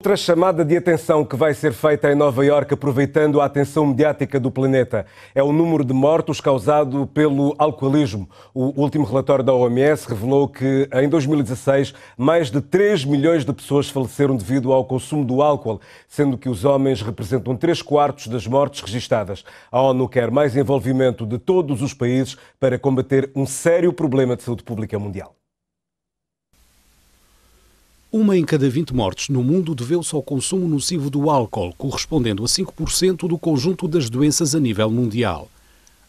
Outra chamada de atenção que vai ser feita em Nova Iorque, aproveitando a atenção mediática do planeta, é o número de mortos causado pelo alcoolismo. O último relatório da OMS revelou que, em 2016, mais de 3 milhões de pessoas faleceram devido ao consumo do álcool, sendo que os homens representam 3 quartos das mortes registadas. A ONU quer mais envolvimento de todos os países para combater um sério problema de saúde pública mundial. Uma em cada 20 mortes no mundo deveu-se ao consumo nocivo do álcool, correspondendo a 5% do conjunto das doenças a nível mundial.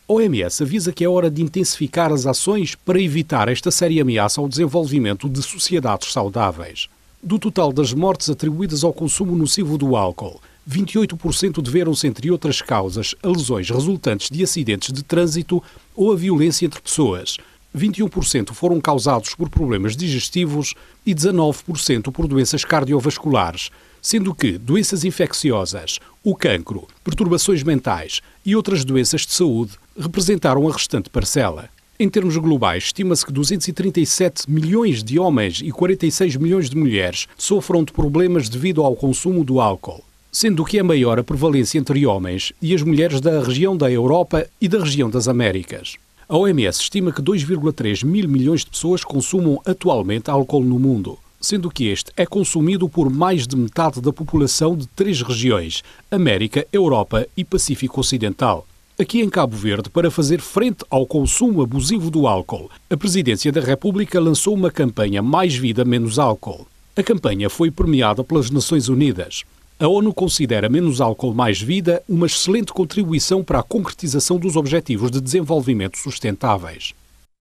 A OMS avisa que é hora de intensificar as ações para evitar esta séria ameaça ao desenvolvimento de sociedades saudáveis. Do total das mortes atribuídas ao consumo nocivo do álcool, 28% deveram-se, entre outras causas, a lesões resultantes de acidentes de trânsito ou a violência entre pessoas, 21% foram causados por problemas digestivos e 19% por doenças cardiovasculares, sendo que doenças infecciosas, o cancro, perturbações mentais e outras doenças de saúde representaram a restante parcela. Em termos globais, estima-se que 237 milhões de homens e 46 milhões de mulheres sofram de problemas devido ao consumo do álcool, sendo que é maior a prevalência entre homens e as mulheres da região da Europa e da região das Américas. A OMS estima que 2,3 mil milhões de pessoas consumam atualmente álcool no mundo, sendo que este é consumido por mais de metade da população de três regiões: América, Europa e Pacífico Ocidental. Aqui em Cabo Verde, para fazer frente ao consumo abusivo do álcool, a Presidência da República lançou uma campanha Mais Vida Menos Álcool. A campanha foi premiada pelas Nações Unidas. A ONU considera menos álcool mais vida uma excelente contribuição para a concretização dos Objetivos de Desenvolvimento Sustentáveis.